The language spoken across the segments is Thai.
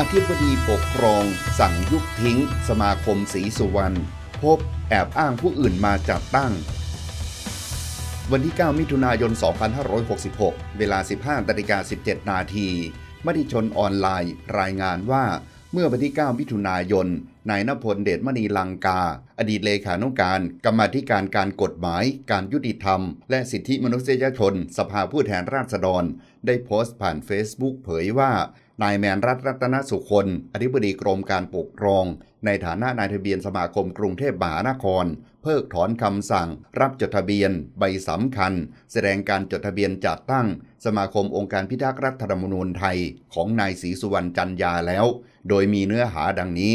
อธิบดีปกครอง สั่งยุบทิ้ง สมาคมศรีสุวรรณพบแอบอ้างผู้อื่นมาจัดตั้ง วันที่ 9 มิถุนายน 2566 เวลา 15นาฬิกา17 นาทีมติชนออนไลน์ รายงานว่า เมื่อวันที่ 9 มิถุนายนนายนพลเดชมณีลังกา อดีตเลขานุการกรรมธิการการกฎหมาย การยุติธรรม และสิทธิมนุษยชน สภาผู้แทนราษฎร ได้โพสต์ผ่านเฟซบุ๊กเผยว่านายแมนรัตรัตนสุคน อธิบดีกรมการปกครอง ในฐานะนายทะเบียนสมาคมกรุงเทพมหานคร เพิกถอนคำสั่ง รับจดทะเบียนใบสำคัญ แสดงการจดทะเบียนจัดตั้ง สมาคมองค์การพิทักษ์รัฐธรรมนูญไทยของนายศรีสุวรรณจันยาแล้ว โดยมีเนื้อหาดังนี้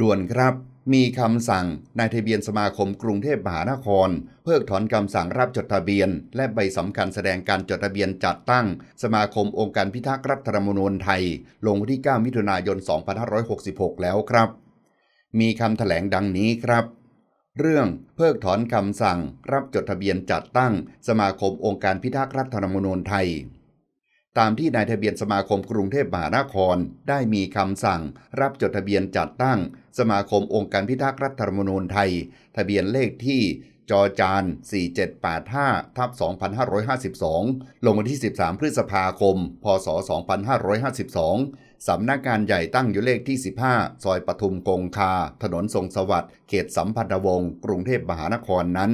ด่วนครับมีคำสั่งนายทะเบียนสมาคมกรุงเทพมหานคร เพิกถอนคำสั่งรับจดทะเบียน และใบสำคัญแสดงการจดทะเบียนจัดตั้ง สมาคมองค์การพิทักษ์รัฐธรรมนูญไทยลงวันที่ 9 มิถุนายน 2566 แล้วครับมีคำถแถลงดังนี้ครับเรื่อง เพิกถอนคำสั่งรับจดทะเบียนจัดตั้งสมาคมองค์การพิทักษ์รัฐธรรมนูญไทยตามที่นายทะเบียนสมาคมกรุงเทพมหานครได้มีคำสั่งรับจดทะเบียนจัดตั้งสมาคมองค์การพิทักษ์รัฐธรรมนูญไทย ทะเบียนเลขที่จอจาน4785ทับ2552 ลงวันที่ 13 พฤษภาคม พศ 2552สำนักงานใหญ่ตั้งอยู่เลขที่ 15 ซอยปทุมกงคา ถนนทรงสวัสดิ์เขตสัมพันธวงศ์กรุงเทพมหานครนั้น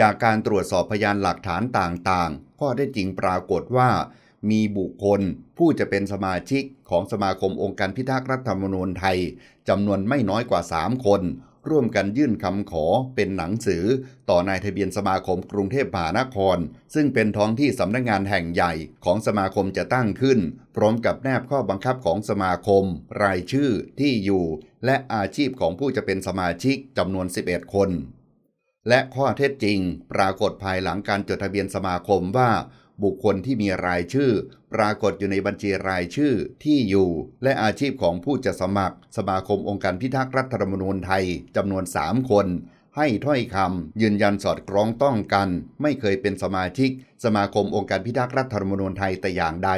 จากการตรวจสอบพยานหลักฐานต่างๆ ข้อได้จริงปรากฏว่ามีบุคคลผู้จะเป็นสมาชิกของสมาคมองค์การพิทักษ์รัฐธรรมนูญไทยจำนวนไม่น้อยกว่า 3 คน ร่วมกันยื่นคำขอเป็นหนังสือ ต่อนายทะเบียนสมาคมกรุงเทพมหานคร ซึ่งเป็นท้องที่สำนักงงานแห่งใหญ่ของสมาคมจะตั้งขึ้น พร้อมกับแนบข้อบังคับของสมาคม รายชื่อที่อยู่ และอาชีพของผู้จะเป็นสมาชิกจำนวน11คน และข้อเท็จจริง ปรากฏภายหลังการจดทะเบียนสมาคมว่าบุคคลที่มีรายชื่อ ปรากฏอยู่ในบัญชีรายชื่อที่อยู่ และอาชีพของผู้จะสมัครสมาคมองค์การพิทักษ์รัฐธรรมนูญไทย จำนวน 3 คน ให้ถ้อยคำยืนยันสอดคล้องต้องกัน ไม่เคยเป็นสมาชิก สมาคมองค์การพิทักษ์รัฐธรรมนูญไทยแต่อย่างใด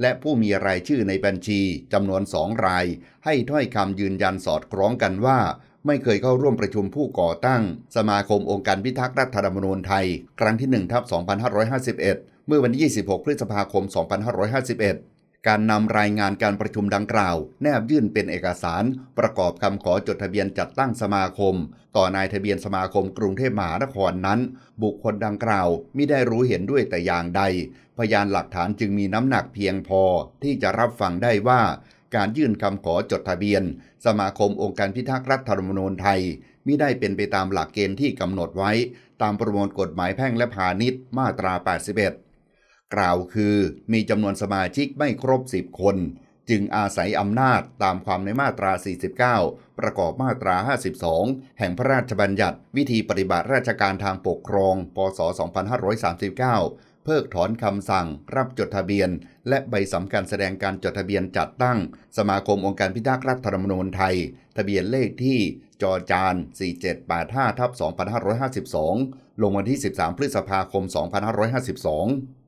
และผู้มีรายชื่อในบัญชี จำนวนสองราย ให้ถ้อยคำยืนยันสอดคล้องกันว่า ไม่เคยเข้าร่วมประชุมผู้ก่อตั้ง สมาคมองค์การพิทักษ์รัฐธรรมนูญไทยครั้งที่1ทับ2551เมื่อวันที่26 พฤษภาคม 2551 การนำรายงานการประชุมดังกล่าว แนบยื่นเป็นเอกสาร ประกอบคำขอจดทะเบียนจัดตั้งสมาคม ต่อนายทะเบียนสมาคมกรุงเทพมหานครนั้น บุคคลดังกล่าวมิได้รู้เห็นด้วยแต่อย่างใด พยานหลักฐานจึงมีน้ำหนักเพียงพอที่จะรับฟังได้ว่าการยื่นคำขอจดทะเบียน สมาคมองค์การพิทักษ์รัฐธรรมนูญไทยมิได้เป็นไปตามหลักเกณฑ์ที่กำหนดไว้ ตามประมวลกฎหมายแพ่งและพาณิชย์มาตรา 81กล่าวคือมีจำนวนสมาชิกไม่ครบ 10 คน จึงอาศัยอำนาจตามความในมาตรา 49 ประกอบมาตรา 52 แห่งพระราชบัญญัติวิธีปฏิบัติราชการทางปกครองพศ 2539 เพิกถอนคำสั่งรับจดทะเบียน และใบสำคัญแสดงการจดทะเบียนจัดตั้งสมาคมองค์การพิทักษ์รัฐธรรมนูญไทย ทะเบียนเลขที่จอจาน 4785ทับ2552 ลงวันที่ 13 พฤษภาคม 2552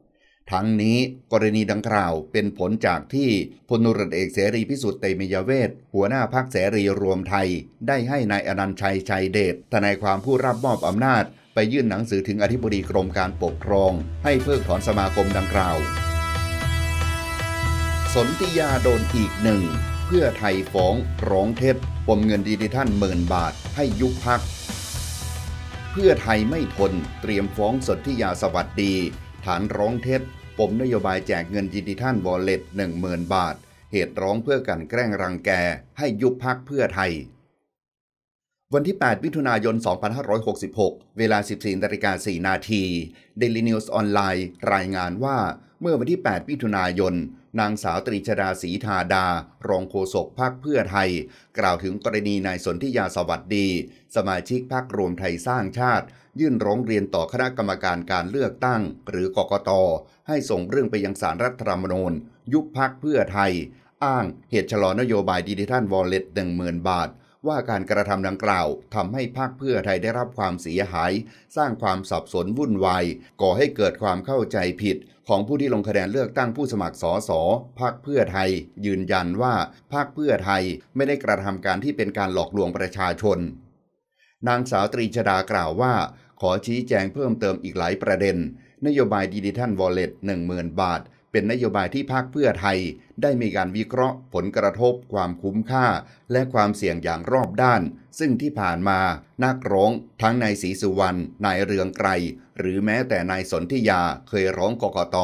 ทั้งนี้กรณีดังกล่าวเป็นผลจากที่พลรัเอกเสรีพิสุทธิ์เตมียเวศหัวหน้าพักเสรีรวมไทยได้ให้นายอนันชัยชัยเดชทนายความผู้รับมอบอำนาจไปยื่นหนังสือถึงอธิบดีกรมการปกครอง ให้เพิกถอนสมาคมดังกล่าว สนธิยาโดนอีกหนึ่ง เพื่อไทยฟ้องร้องเท็จปมเงินดิจิทัลหมื่นบาทให้ยุบพักเพื่อไทยไม่ทนเตรียมฟ้องสนธิยาสวัสดีฐานร้องเท็จปมนโยบายแจกเงินดิจิทัลวอลเล็ต10,000 บาท เหตุร้องเพื่อการแกล้งรังแก ให้ยุบพักเพื่อไทย วันที่8มิถุนายน 2566 เวลา 14นาฬิกา4นาทีเดลินิวส์ออนไลน์ รายงานว่าเมื่อวันที่8มิถุนายน นางสาวตรีชดาศรีธาดา รองโฆษกพักเพื่อไทย กล่าวถึงกรณีนายสนธิยาสวัสดี สมาชิกพักรวมไทยสร้างชาติยื่นร้องเรียนต่อคณะกรรมการการเลือกตั้ง หรือกกตให้ส่งเรื่องไปยังสารรัฐธรรมนูญยุบพักเพื่อไทย อ้างเหตุชะลอนโยบายดิจิทัลวอลเล็ตหนึ่งหมื่นบาท ว่าการกระทำดังกล่าว ทำให้พักเพื่อไทยได้รับความเสียหาย สร้างความสับสนวุ่นวายก่อให้เกิดความเข้าใจผิด ของผู้ที่ลงคะแนนเลือกตั้งผู้สมัครสอสอพักเพื่อไทย ยืนยันว่าพักเพื่อไทยไม่ได้กระทำการที่เป็นการหลอกลวงประชาชน นางสาวตรีชดากล่าวว่าขอชี้แจงเพิ่มเติมอีกหลายประเด็น นโยบายดิจิทัลวอลเล็ต10,000 บาท เป็นนโยบายที่พักเพื่อไทย ได้มีการวิเคราะห์ ผลกระทบความคุ้มค่า และความเสี่ยงอย่างรอบด้าน ซึ่งที่ผ่านมานักร้องทั้งนายศรีสุวรรณ นายเรืองไกร หรือแม้แต่นายสนธิยาเคยร้องกกต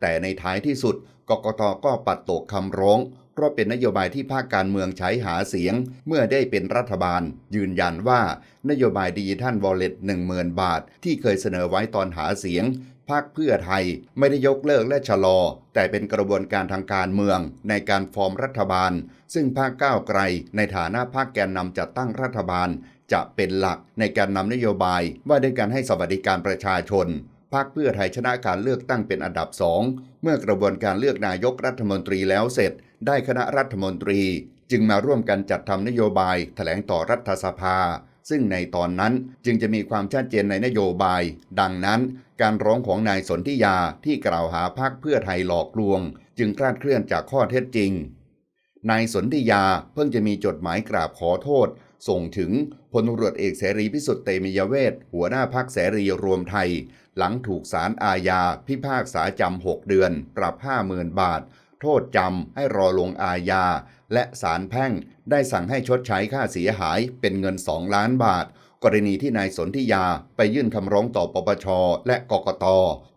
แต่ในท้ายที่สุด กกตก็ปัดตกคำร้องพราะเป็นนโยบายที่ภาคการเมืองใช้หาเสียงเมื่อได้เป็นรัฐบาล ยืนยันว่านโยบายดิจิทัลวอลเล็ต1 0,000 บาท ที่เคยเสนอไว้ตอนหาเสียงพาคเพื่อไทย ไม่ได้ยกเลิกและชะลอ แต่เป็นกระบวนการทางการเมืองในการฟอร์มรัฐบาล ซึ่งภาคก้าวไกล ในฐานะภาคแกนนำจัดตั้งรัฐบาล จะเป็นหลักในการนำนโยบายว่าด้วยการให้สวัสดิการประชาชนพาคเพื่อไทยชนะการเลือกตั้งเป็นอันดับสองเมื่อกระบวนการเลือกนายกรัฐมนตรีแล้วเสร็จได้คณะรัฐมนตรีจึงมาร่วมกันจัดทำนโยบายถแถลงต่อรัฐสภา ซึ่งในตอนนั้นจึงจะมีความชัดเจนในนโยบาย ดังนั้นการร้องของนายสนธิยาที่กล่าวหาพักเพื่อไทยหลอกลวง จึงคลาดเคลื่อนจากข้อเท็จจริง นายสนธิยาเพิ่งจะมีจดหมายกราบขอโทษ ส่งถึงพลตรวจเอกเสรีพิสุทธิ์เตมียเวทหัวหน้าพักเสรีรวมไทย หลังถูกสารอาญาพิพากษาจำหกเดือน ปรับห้าหมื่นบาทโทษจำให้รอลงอาญาและสารแพ่ง ได้สั่งให้ชดใช้ค่าเสียหายเป็นเงิน 2 ล้านบาท กรณีที่นายสนธิยาไปยื่นคำร้องต่อปปชและกกต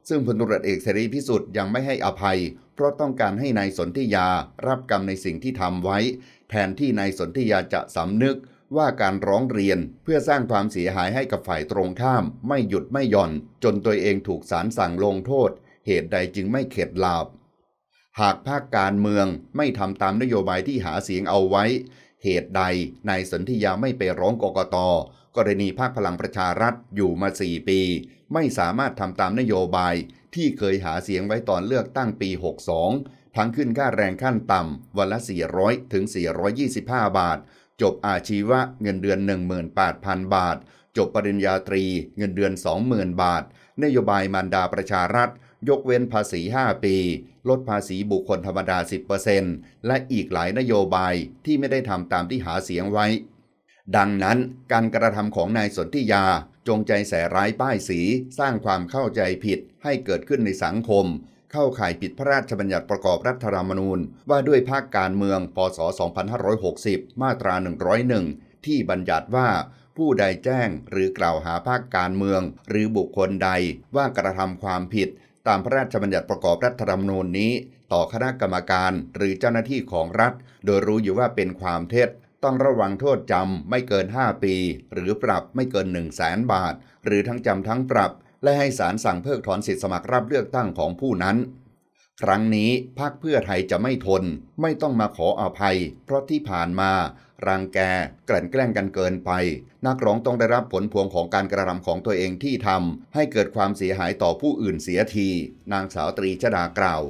ซึ่งพลตุรเอกเสรีพิสุทธิ์ยังไม่ให้อภัย เพราะต้องการให้นายสนธิยารับกรรมในสิ่งที่ทำไว้แทนที่นายสนธิยาจะสำนึกว่าการร้องเรียนเพื่อสร้างความเสียหายให้กับฝ่ายตรงข้าม ไม่หยุดไม่หย่อน จนตัวเองถูกศาลสั่งลงโทษ เหตุใดจึงไม่เข็ดหลาบหากภาคการเมืองไม่ทำตามนโยบายที่หาเสียงเอาไว้ เหตุใดนายสนธิยาไม่ไปร้องกกต กรณีภาคพลังประชารัฐอยู่มา 4 ปี ไม่สามารถทำตามนโยบาย ที่เคยหาเสียงไว้ตอนเลือกตั้งปี 62 ทั้งขึ้นค่าแรงขั้นต่ำวันละ 400ถึง425 บาท จบอาชีวะเงินเดือน 18,000 บาท จบปริญญาตรีเงินเดือน 20,000 บาท นโยบายมันดาประชารัฐยกเว้นภาษี5 ปี ลดภาษีบุคคลธรรมดา 10%และอีกหลายนโยบายที่ไม่ได้ทำตามที่หาเสียงไว้ ดังนั้นการกระทำของนายสนธิยาจงใจแสร้ายป้ายสี สร้างความเข้าใจผิดให้เกิดขึ้นในสังคม เข้าข่ายผิดพระราชบัญญัติประกอบรัฐธรรมนูญ ว่าด้วยภาคการเมือง พศ 2560 มาตรา 101 ที่บัญญัติว่าผู้ใดแจ้งหรือกล่าวหาภาคการเมือง หรือบุคคลใดว่ากระทำความผิดตามพระราชบัญญัติประกอบรัฐธรรมนูญนี้ ต่อคณะกรรมการหรือเจ้าหน้าที่ของรัฐ โดยรู้อยู่ว่าเป็นความเท็จต้องระวังโทษจำไม่เกิน 5 ปี หรือปรับไม่เกิน1 0 0 0 0แสนบาท หรือทั้งจำทั้งปรับ และให้ศาลสั่งเพิกถอนสิทธิสมัครรับเลือกตั้งของผู้นั้น ครั้งนี้พรรคเพื่อไทยจะไม่ทน ไม่ต้องมาขออภัย เพราะที่ผ่านมารังแกกล่นแกล้งกันเกินไป นักร้องต้องได้รับผลพวงของการกระทำของตัวเองที่ทำให้เกิดความเสียหายต่อผู้อื่นเสียที นางสาวตรีชดากล่าว